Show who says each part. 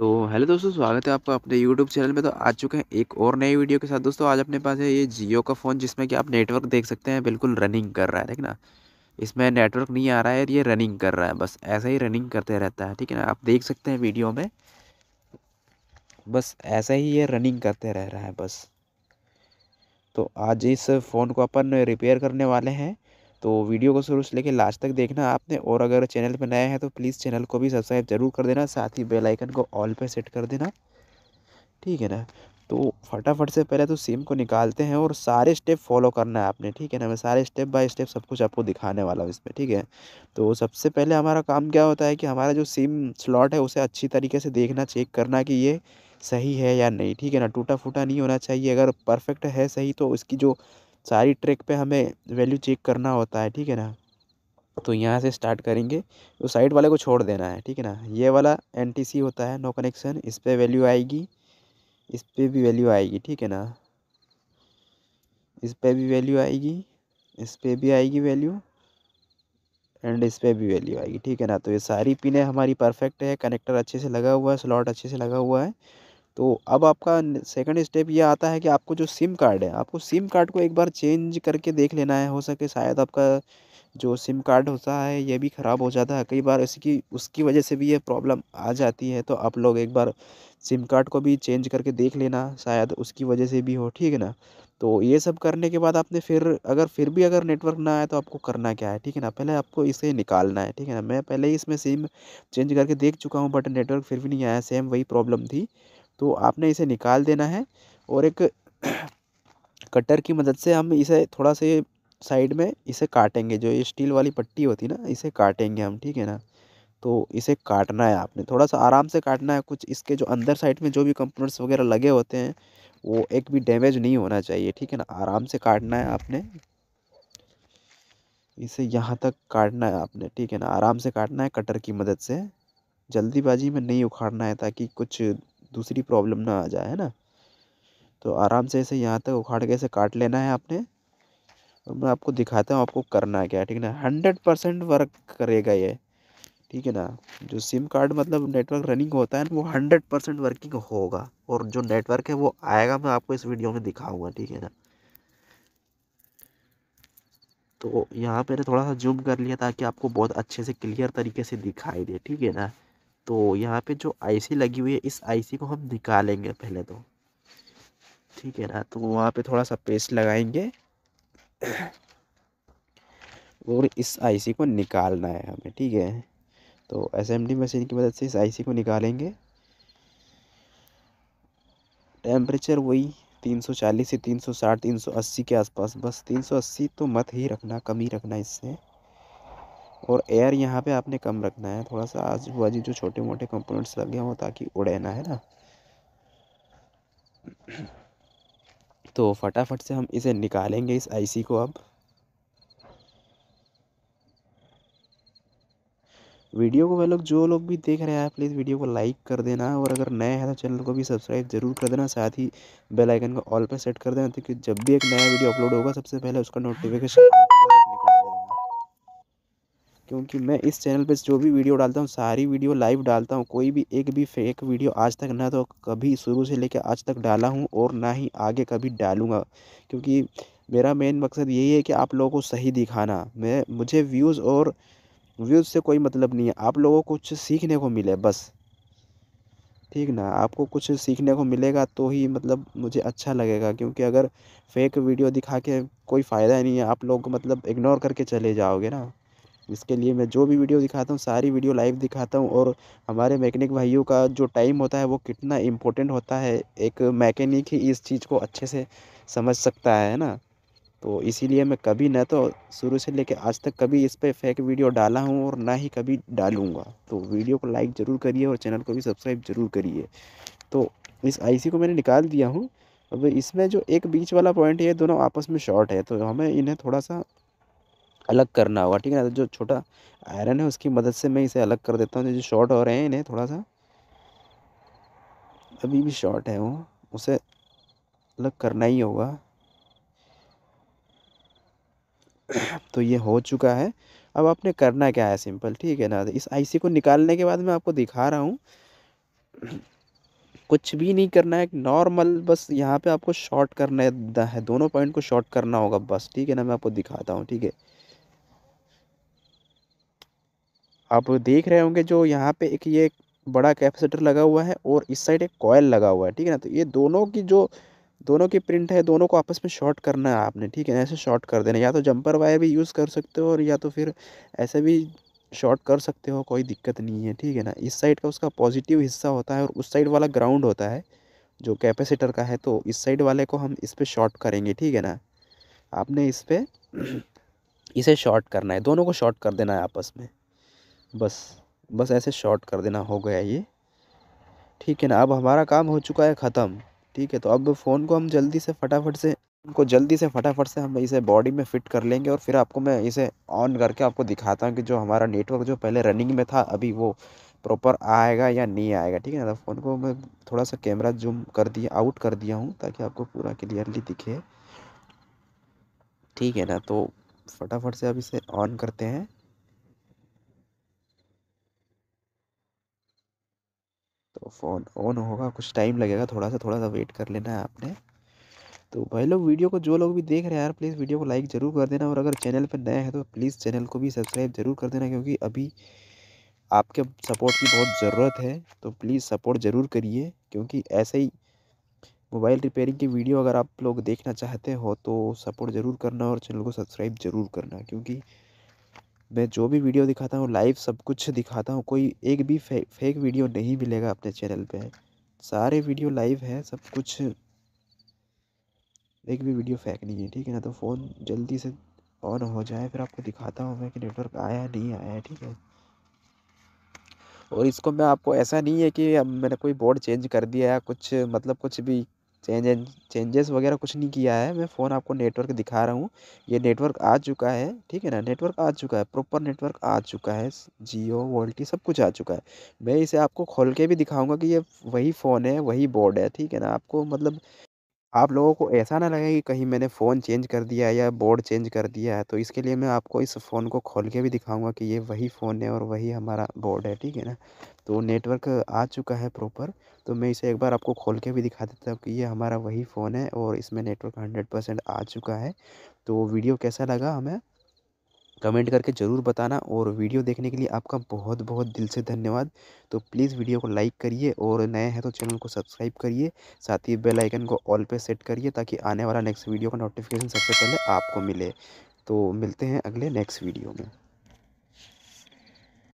Speaker 1: तो हेलो दोस्तों स्वागत है आपका अपने यूट्यूब चैनल में तो आ चुके हैं एक और नई वीडियो के साथ दोस्तों आज अपने पास है ये जियो का फ़ोन जिसमें कि आप नेटवर्क देख सकते हैं बिल्कुल रनिंग कर रहा है ठीक ना इसमें नेटवर्क नहीं आ रहा है ये रनिंग कर रहा है बस ऐसा ही रनिंग करते रहता है ठीक है ना आप देख सकते हैं वीडियो में बस ऐसा ही ये रनिंग करते रह रहा है बस तो आज इस फ़ोन को अपन रिपेयर करने वाले हैं तो वीडियो को शुरू से लेकर लास्ट तक देखना आपने और अगर चैनल पर नया है तो प्लीज़ चैनल को भी सब्सक्राइब जरूर कर देना साथ ही बेल आइकन को ऑल पे सेट कर देना ठीक है ना तो फटाफट से पहले तो सिम को निकालते हैं और सारे स्टेप फॉलो करना है आपने ठीक है ना मैं सारे स्टेप बाय स्टेप सब कुछ आपको दिखाने वाला हूँ इसमें ठीक है तो सबसे पहले हमारा काम क्या होता है कि हमारा जो सिम स्लॉट है उसे अच्छी तरीके से देखना चेक करना कि ये सही है या नहीं ठीक है ना टूटा फूटा नहीं होना चाहिए अगर परफेक्ट है सही तो उसकी जो सारी ट्रैक पे हमें वैल्यू चेक करना होता है ठीक है ना तो यहाँ से स्टार्ट करेंगे तो साइड वाले को छोड़ देना है ठीक है ना ये वाला एन होता है नो कनेक्शन इस पर वैल्यू आएगी इस पर भी वैल्यू आएगी ठीक है ना इस पर भी वैल्यू आएगी इस पर भी आएगी वैल्यू एंड इस पर भी वैल्यू आएगी ठीक है ना तो ये सारी पिनें हमारी परफेक्ट है कनेक्टर अच्छे से लगा हुआ है स्लॉट अच्छे से लगा हुआ है तो अब आपका सेकंड स्टेप ये आता है कि आपको जो सिम कार्ड है आपको सिम कार्ड को एक बार चेंज करके देख लेना है हो सके शायद आपका जो सिम कार्ड होता है ये भी ख़राब हो जाता है कई बार इसकी उसकी वजह से भी ये प्रॉब्लम आ जाती है तो आप लोग एक बार सिम कार्ड को भी चेंज करके देख लेना शायद उसकी वजह से भी हो ठीक है ना तो ये सब करने के बाद आपने फिर अगर फिर भी अगर नेटवर्क ना आए तो आपको करना क्या है ठीक है ना पहले आपको इसे निकालना है ठीक है ना मैं पहले ही इसमें सिम चेंज करके देख चुका हूँ बट नेटवर्क फिर भी नहीं आया सेम वही प्रॉब्लम थी तो आपने इसे निकाल देना है और एक कटर की मदद से हम इसे थोड़ा से साइड में इसे काटेंगे जो ये स्टील वाली पट्टी होती है ना इसे काटेंगे हम ठीक है ना तो इसे काटना है आपने थोड़ा सा आराम से काटना है कुछ इसके जो अंदर साइड में जो भी कंपोनेंट्स वगैरह लगे होते हैं वो एक भी डैमेज नहीं होना चाहिए ठीक है ना आराम से काटना है आपने इसे यहाँ तक काटना है आपने ठीक है ना आराम से काटना है कटर की मदद से जल्दीबाजी में नहीं उखाड़ना है ताकि कुछ दूसरी प्रॉब्लम ना आ जाए है ना तो आराम से इसे यहाँ तक उखाड़ के इसे काट लेना है आपने और मैं आपको दिखाता हूँ आपको करना क्या ठीक है ना हंड्रेड परसेंट वर्क करेगा ये ठीक है ना जो सिम कार्ड मतलब नेटवर्क रनिंग होता है ना वो हंड्रेड परसेंट वर्किंग होगा और जो नेटवर्क है वो आएगा मैं आपको इस वीडियो में दिखाऊंगा ठीक है ना तो यहाँ पर थोड़ा सा जूम कर लिया ताकि आपको बहुत अच्छे से क्लियर तरीके से दिखाई दे ठीक है ना तो यहाँ पे जो आईसी लगी हुई है इस आईसी को हम निकालेंगे पहले तो ठीक है ना तो वहाँ पे थोड़ा सा पेस्ट लगाएंगे और इस आईसी को निकालना है हमें ठीक है तो एसएमडी मशीन की मदद से इस आईसी को निकालेंगे टेम्परेचर वही 340 से 360 380 के आसपास बस 380 तो मत ही रखना कम ही रखना इससे और एयर यहाँ पे आपने कम रखना है थोड़ा सा आजू बाजू जो छोटे मोटे कंपोनेंट्स लगे हों ताकि उड़े ना है ना तो फटाफट से हम इसे निकालेंगे इस आईसी को अब वीडियो को वह लोग जो लोग भी देख रहे हैं प्लीज़ वीडियो को लाइक कर देना और अगर नए हैं तो चैनल को भी सब्सक्राइब जरूर कर देना साथ ही बेल आइकन को ऑल पर सेट कर देना क्योंकि जब भी एक नया वीडियो अपलोड होगा सबसे पहले उसका नोटिफिकेशन क्योंकि मैं इस चैनल पे जो भी वीडियो डालता हूँ सारी वीडियो लाइव डालता हूँ कोई भी एक भी फेक वीडियो आज तक ना तो कभी शुरू से लेकर आज तक डाला हूँ और ना ही आगे कभी डालूँगा क्योंकि मेरा मेन मकसद यही है कि आप लोगों को सही दिखाना मैं मुझे व्यूज़ और व्यूज़ से कोई मतलब नहीं है आप लोगों को कुछ सीखने को मिले बस ठीक ना आपको कुछ सीखने को मिलेगा तो ही मतलब मुझे अच्छा लगेगा क्योंकि अगर फेक वीडियो दिखा के कोई फ़ायदा नहीं है आप लोग मतलब इग्नोर करके चले जाओगे ना इसके लिए मैं जो भी वीडियो दिखाता हूँ सारी वीडियो लाइव दिखाता हूँ और हमारे मैकेनिक भाइयों का जो टाइम होता है वो कितना इम्पोर्टेंट होता है एक मैकेनिक ही इस चीज़ को अच्छे से समझ सकता है ना तो इसीलिए मैं कभी ना तो शुरू से लेकर आज तक कभी इस पर फेक वीडियो डाला हूँ और ना ही कभी डालूँगा तो वीडियो को लाइक ज़रूर करिए और चैनल को भी सब्सक्राइब ज़रूर करिए तो इस आईसी को मैंने निकाल दिया हूँ अब इसमें जो एक बीच वाला पॉइंट है दोनों आपस में शॉर्ट है तो हमें इन्हें थोड़ा सा अलग करना होगा ठीक है ना तो जो छोटा आयरन है उसकी मदद से मैं इसे अलग कर देता हूँ जो शॉर्ट हो रहे हैं इन्हें थोड़ा सा अभी भी शॉर्ट है वो उसे अलग करना ही होगा तो ये हो चुका है अब आपने करना क्या है सिंपल ठीक है ना इस आईसी को निकालने के बाद मैं आपको दिखा रहा हूँ कुछ भी नहीं करना है नॉर्मल बस यहाँ पे आपको शॉर्ट करना है दोनों पॉइंट को शॉर्ट करना होगा बस ठीक है ना मैं आपको दिखाता हूँ ठीक है आप देख रहे होंगे जो यहाँ पे एक ये बड़ा कैपेसिटर लगा हुआ है और इस साइड एक कॉयल लगा हुआ है ठीक है ना तो ये दोनों की जो दोनों की प्रिंट है दोनों को आपस में शॉर्ट करना है आपने ठीक है ऐसे शॉर्ट कर देना या तो जंपर वायर भी यूज़ कर सकते हो और या तो फिर ऐसे भी शॉर्ट कर सकते हो कोई दिक्कत नहीं है ठीक है ना इस साइड का उसका पॉजिटिव हिस्सा होता है और उस साइड वाला ग्राउंड होता है जो कैपेसिटर का है तो इस साइड वाले को हम इस पर शॉर्ट करेंगे ठीक है ना आपने इस पर इसे शॉर्ट करना है दोनों को शॉर्ट कर देना है आपस में बस बस ऐसे शॉर्ट कर देना हो गया ये ठीक है ना अब हमारा काम हो चुका है ख़त्म ठीक है तो अब फ़ोन को हम जल्दी से फटाफट से उनको जल्दी से फटाफट से हम इसे बॉडी में फिट कर लेंगे और फिर आपको मैं इसे ऑन करके आपको दिखाता हूँ कि जो हमारा नेटवर्क जो पहले रनिंग में था अभी वो प्रॉपर आएगा या नहीं आएगा ठीक है ना फ़ोन तो को मैं थोड़ा सा कैमरा जूम कर दिया आउट कर दिया हूँ ताकि आपको पूरा क्लियरली दिखे ठीक है ना तो फटाफट से अब इसे ऑन करते हैं तो फ़ोन ऑन होगा कुछ टाइम लगेगा थोड़ा सा थोड़ा सा वेट कर लेना है आपने तो भाई लोग वीडियो को जो लोग भी देख रहे हैं यार प्लीज़ वीडियो को लाइक ज़रूर कर देना और अगर चैनल पर नए हैं तो प्लीज़ चैनल को भी सब्सक्राइब ज़रूर कर देना क्योंकि अभी आपके सपोर्ट की बहुत ज़रूरत है तो प्लीज़ सपोर्ट ज़रूर करिए क्योंकि ऐसे ही मोबाइल रिपेयरिंग की वीडियो अगर आप लोग देखना चाहते हो तो सपोर्ट ज़रूर करना और चैनल को सब्सक्राइब ज़रूर करना क्योंकि मैं जो भी वीडियो दिखाता हूँ लाइव सब कुछ दिखाता हूँ कोई एक भी फे, फेक वीडियो नहीं मिलेगा अपने चैनल पे सारे वीडियो लाइव है सब कुछ एक भी वीडियो फेक नहीं है ठीक है ना तो फ़ोन जल्दी से ऑन हो जाए फिर आपको दिखाता हूँ मैं कि नेटवर्क आया नहीं आया ठीक है और इसको मैं आपको ऐसा नहीं है कि मैंने कोई बोर्ड चेंज कर दिया या कुछ मतलब कुछ भी चेंज चेंजेस वगैरह कुछ नहीं किया है मैं फ़ोन आपको नेटवर्क दिखा रहा हूँ ये नेटवर्क आ चुका है ठीक है ना नेटवर्क आ चुका है प्रॉपर नेटवर्क आ चुका है जियो वोल्टी सब कुछ आ चुका है मैं इसे आपको खोल के भी दिखाऊंगा कि ये वही फ़ोन है वही बोर्ड है ठीक है ना आपको मतलब आप लोगों को ऐसा ना लगे कि कहीं मैंने फ़ोन चेंज कर दिया है या बोर्ड चेंज कर दिया है तो इसके लिए मैं आपको इस फ़ोन को खोल के भी दिखाऊंगा कि ये वही फ़ोन है और वही हमारा बोर्ड है ठीक है ना तो नेटवर्क आ चुका है प्रॉपर तो मैं इसे एक बार आपको खोल के भी दिखा देता हूँ कि ये हमारा वही फ़ोन है और इसमें नेटवर्क हंड्रेड परसेंट आ चुका है तो वीडियो कैसा लगा हमें कमेंट करके ज़रूर बताना और वीडियो देखने के लिए आपका बहुत बहुत दिल से धन्यवाद तो प्लीज़ वीडियो को लाइक करिए और नए हैं तो चैनल को सब्सक्राइब करिए साथ ही बेल आइकन को ऑल पे सेट करिए ताकि आने वाला नेक्स्ट वीडियो का नोटिफिकेशन सबसे पहले आपको मिले तो मिलते हैं अगले नेक्स्ट वीडियो में